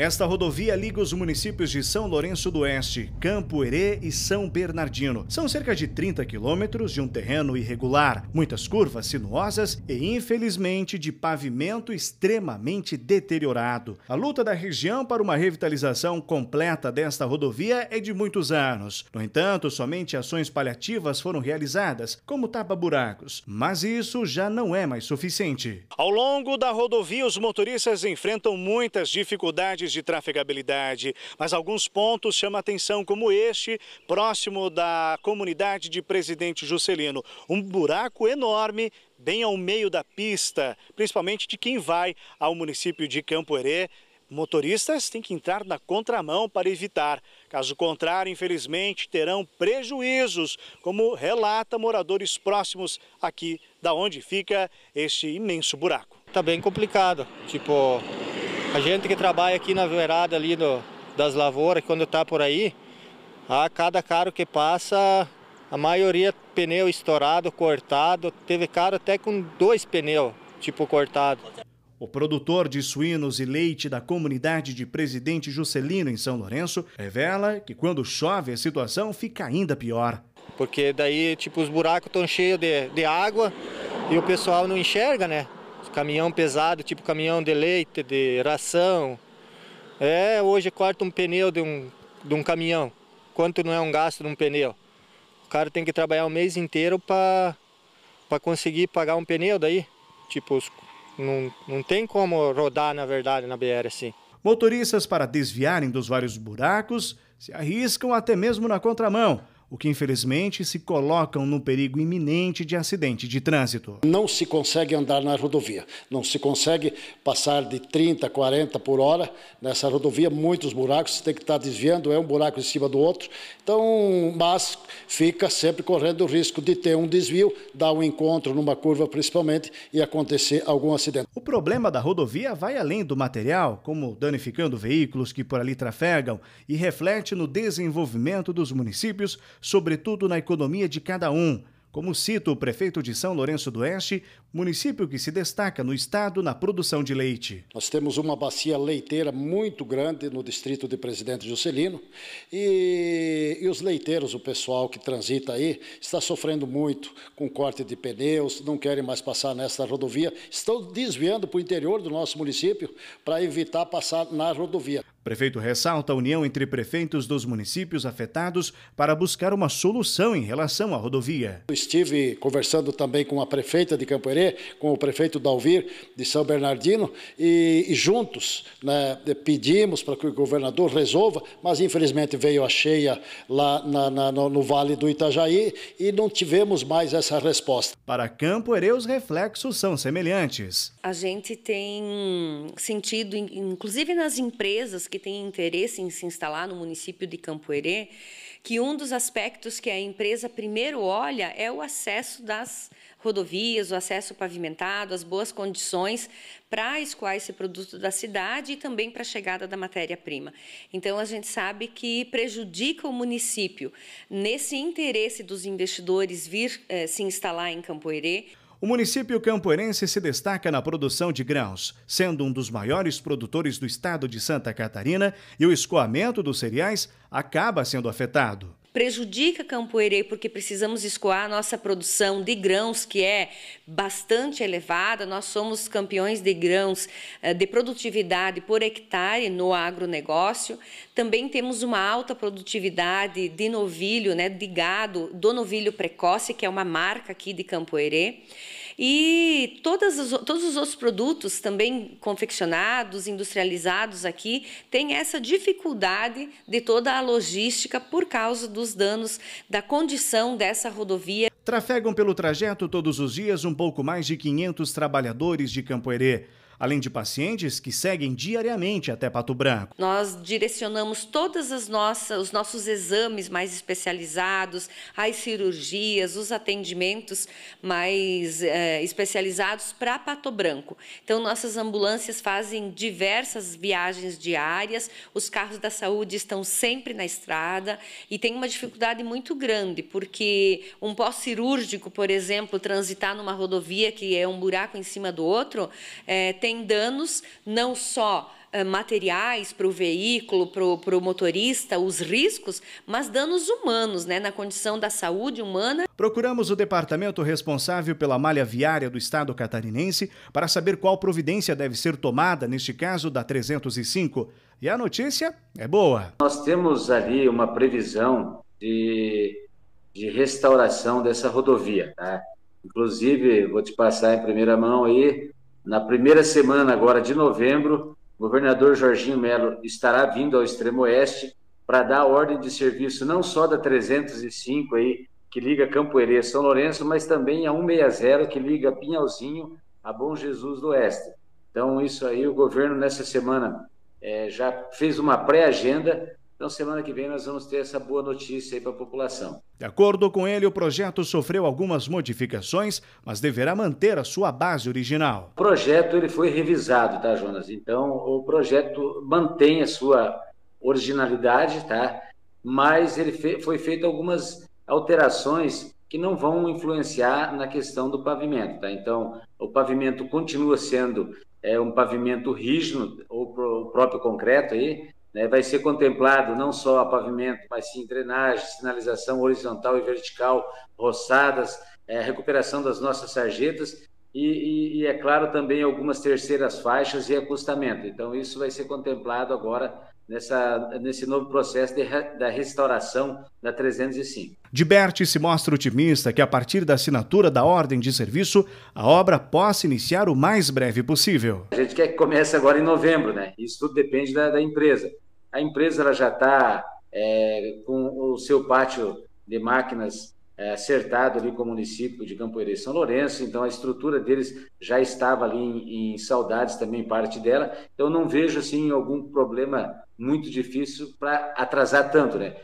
Esta rodovia liga os municípios de São Lourenço do Oeste, Campo Herê e São Bernardino. São cerca de 30 quilômetros de um terreno irregular, muitas curvas sinuosas e, infelizmente, de pavimento extremamente deteriorado. A luta da região para uma revitalização completa desta rodovia é de muitos anos. No entanto, somente ações paliativas foram realizadas, como tapa-buracos. Mas isso já não é mais suficiente. Ao longo da rodovia, os motoristas enfrentam muitas dificuldades testes de trafegabilidade, mas alguns pontos chamam atenção, como este, próximo da comunidade de Presidente Juscelino. Um buraco enorme bem ao meio da pista, principalmente de quem vai ao município de Campo Herê, Motoristas têm que entrar na contramão para evitar. Caso contrário, infelizmente, terão prejuízos, como relata moradores próximos aqui da onde fica este imenso buraco. Está bem complicado. Tipo, a gente que trabalha aqui na verada ali das lavouras, quando está por aí, a cada carro que passa, a maioria pneu estourado, cortado. Teve carro até com dois pneus, tipo, cortado. O produtor de suínos e leite da comunidade de Presidente Juscelino, em São Lourenço, revela que quando chove a situação fica ainda pior. Porque daí, tipo, os buracos estão cheios de, de água e o pessoal não enxerga, né? caminhão pesado, tipo caminhão de leite, de ração. É, hoje corta um pneu de um, de um caminhão. Quanto não é um gasto de um pneu? O cara tem que trabalhar o mês inteiro para conseguir pagar um pneu daí. Tipo, não, não tem como rodar, na verdade, na BR assim. Motoristas, para desviarem dos vários buracos, se arriscam até mesmo na contramão o que infelizmente se colocam no perigo iminente de acidente de trânsito. Não se consegue andar na rodovia, não se consegue passar de 30, 40 por hora nessa rodovia, muitos buracos, você tem que estar desviando, é um buraco em cima do outro, então, mas fica sempre correndo o risco de ter um desvio, dar um encontro numa curva principalmente e acontecer algum acidente. O problema da rodovia vai além do material, como danificando veículos que por ali trafegam e reflete no desenvolvimento dos municípios sobretudo na economia de cada um. Como cita o prefeito de São Lourenço do Oeste, município que se destaca no estado na produção de leite. Nós temos uma bacia leiteira muito grande no distrito de Presidente Juscelino e, e os leiteiros, o pessoal que transita aí, está sofrendo muito com corte de pneus, não querem mais passar nessa rodovia, estão desviando para o interior do nosso município para evitar passar na rodovia prefeito ressalta a união entre prefeitos dos municípios afetados para buscar uma solução em relação à rodovia. Estive conversando também com a prefeita de Campoerê, com o prefeito Dalvir de São Bernardino e, e juntos né, pedimos para que o governador resolva, mas infelizmente veio a cheia lá na, na, no, no, Vale do Itajaí e não tivemos mais essa resposta. Para Campoerê, os reflexos são semelhantes. A gente tem sentido, inclusive nas empresas, que têm interesse em se instalar no município de Campoerê, que um dos aspectos que a empresa primeiro olha é o acesso das rodovias, o acesso pavimentado, as boas condições para escoar esse produto da cidade e também para a chegada da matéria-prima. Então, a gente sabe que prejudica o município nesse interesse dos investidores vir eh, se instalar em Campoerê. O município campoense se destaca na produção de grãos, sendo um dos maiores produtores do estado de Santa Catarina, e o escoamento dos cereais acaba sendo afetado prejudica Campo Campoerê porque precisamos escoar a nossa produção de grãos, que é bastante elevada. Nós somos campeões de grãos eh, de produtividade por hectare no agronegócio. Também temos uma alta produtividade de novilho, né, de gado, do novilho precoce, que é uma marca aqui de Campo Campoerê. E todas as, todos os outros produtos também confeccionados, industrializados aqui, têm essa dificuldade de toda a logística por causa dos danos da condição dessa rodovia. Trafegam pelo trajeto todos os dias um pouco mais de 500 trabalhadores de Campo Campoerê além de pacientes que seguem diariamente até Pato Branco. Nós direcionamos todas as nossas os nossos exames mais especializados, as cirurgias, os atendimentos mais é, especializados para Pato Branco. Então nossas ambulâncias fazem diversas viagens diárias, os carros da saúde estão sempre na estrada e tem uma dificuldade muito grande porque um pós-cirúrgico, por exemplo, transitar numa rodovia que é um buraco em cima do outro, é, tem tem danos não só eh, materiais para o veículo, para o motorista, os riscos, mas danos humanos, né, na condição da saúde humana. Procuramos o departamento responsável pela malha viária do estado catarinense para saber qual providência deve ser tomada neste caso da 305. E a notícia é boa. Nós temos ali uma previsão de, de restauração dessa rodovia, tá? Inclusive, vou te passar em primeira mão aí na primeira semana agora de novembro, o governador Jorginho Melo estará vindo ao extremo oeste para dar ordem de serviço não só da 305 aí, que liga Campoerê a São Lourenço, mas também a 160 que liga Pinhalzinho a Bom Jesus do Oeste. Então, isso aí, o governo nessa semana é, já fez uma pré-agenda então, semana que vem, nós vamos ter essa boa notícia aí para a população. De acordo com ele, o projeto sofreu algumas modificações, mas deverá manter a sua base original. O projeto ele foi revisado, tá, Jonas? Então, o projeto mantém a sua originalidade, tá? Mas ele fe foi feito algumas alterações que não vão influenciar na questão do pavimento, tá? Então, o pavimento continua sendo é, um pavimento rígido, ou o próprio concreto aí, né? Vai ser contemplado não só a pavimento, mas sim drenagem, sinalização horizontal e vertical, roçadas, é, recuperação das nossas sarjetas e, e, e, é claro, também algumas terceiras faixas e acostamento. Então, isso vai ser contemplado agora nessa, nesse novo processo de, da restauração da 305. Diberti se mostra otimista que, a partir da assinatura da ordem de serviço, a obra possa iniciar o mais breve possível. A gente quer que comece agora em novembro, né? Isso tudo depende da, da empresa a empresa ela já está é, com o seu pátio de máquinas é, acertado ali com o município de Campo e São Lourenço, então a estrutura deles já estava ali em, em saudades também parte dela, então não vejo assim algum problema muito difícil para atrasar tanto, né?